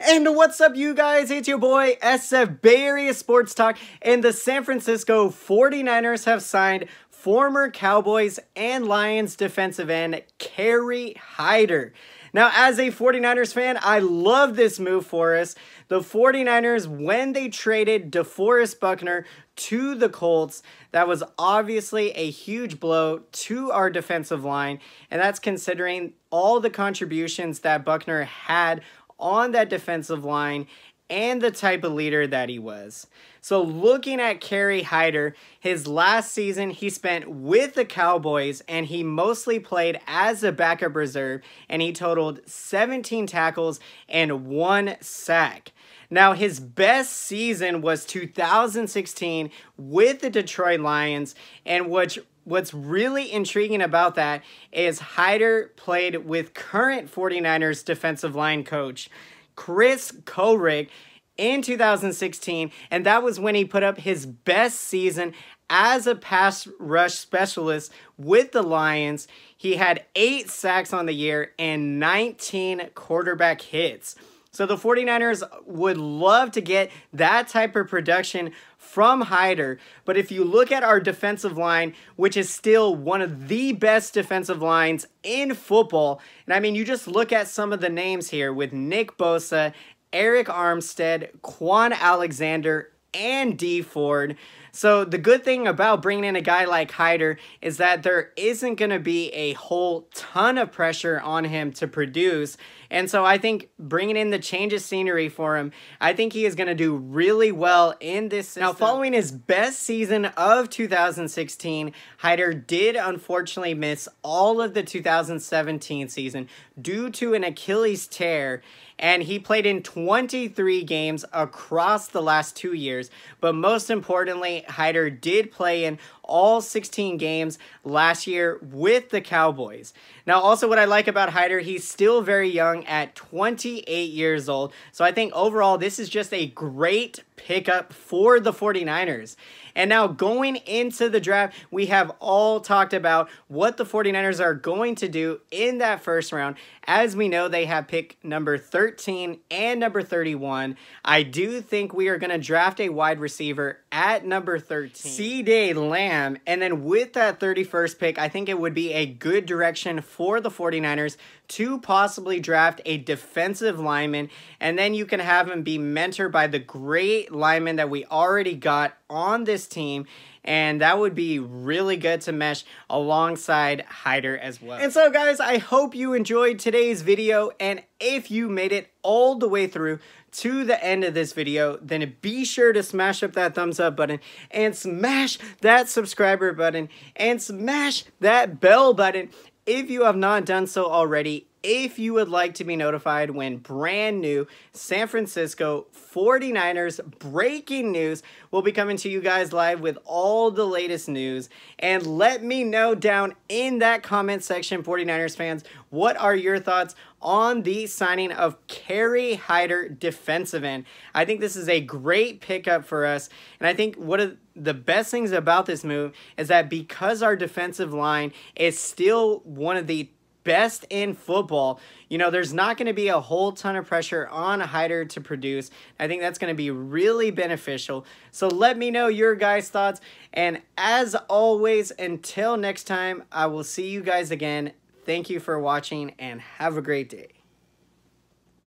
And what's up, you guys? It's your boy, SF Bay Area Sports Talk, and the San Francisco 49ers have signed former Cowboys and Lions defensive end, Kerry Hyder. Now, as a 49ers fan, I love this move for us. The 49ers, when they traded DeForest Buckner to the Colts, that was obviously a huge blow to our defensive line, and that's considering all the contributions that Buckner had on that defensive line and the type of leader that he was. So looking at Kerry Hyder, his last season he spent with the Cowboys and he mostly played as a backup reserve and he totaled 17 tackles and one sack. Now his best season was 2016 with the Detroit Lions and which What's really intriguing about that is Hyder played with current 49ers defensive line coach Chris Korig in 2016, and that was when he put up his best season as a pass rush specialist with the Lions. He had eight sacks on the year and 19 quarterback hits. So the 49ers would love to get that type of production from Hyder. But if you look at our defensive line, which is still one of the best defensive lines in football, and I mean, you just look at some of the names here with Nick Bosa, Eric Armstead, Quan Alexander, and D Ford. So the good thing about bringing in a guy like Hyder is that there isn't going to be a whole ton of pressure on him to produce. And so I think bringing in the change of scenery for him, I think he is going to do really well in this system. Now, following his best season of 2016, Hyder did unfortunately miss all of the 2017 season due to an Achilles tear and he played in 23 games across the last two years. But most importantly, Hyder did play in all 16 games last year with the Cowboys. Now, also what I like about Hyder, he's still very young at 28 years old. So I think overall, this is just a great pickup for the 49ers. And now going into the draft, we have all talked about what the 49ers are going to do in that first round as we know, they have pick number 13 and number 31. I do think we are going to draft a wide receiver at number 13, C.D. Lamb. And then with that 31st pick, I think it would be a good direction for the 49ers to possibly draft a defensive lineman. And then you can have him be mentored by the great lineman that we already got on this team and that would be really good to mesh alongside Hider as well. And so guys, I hope you enjoyed today's video and if you made it all the way through to the end of this video, then be sure to smash up that thumbs up button and smash that subscriber button and smash that bell button if you have not done so already if you would like to be notified when brand new San Francisco 49ers breaking news will be coming to you guys live with all the latest news. And let me know down in that comment section, 49ers fans, what are your thoughts on the signing of Kerry Hyder defensive end. I think this is a great pickup for us. And I think one of the best things about this move is that because our defensive line is still one of the best in football. You know, there's not going to be a whole ton of pressure on Hyder to produce. I think that's going to be really beneficial. So let me know your guys' thoughts. And as always, until next time, I will see you guys again. Thank you for watching and have a great day.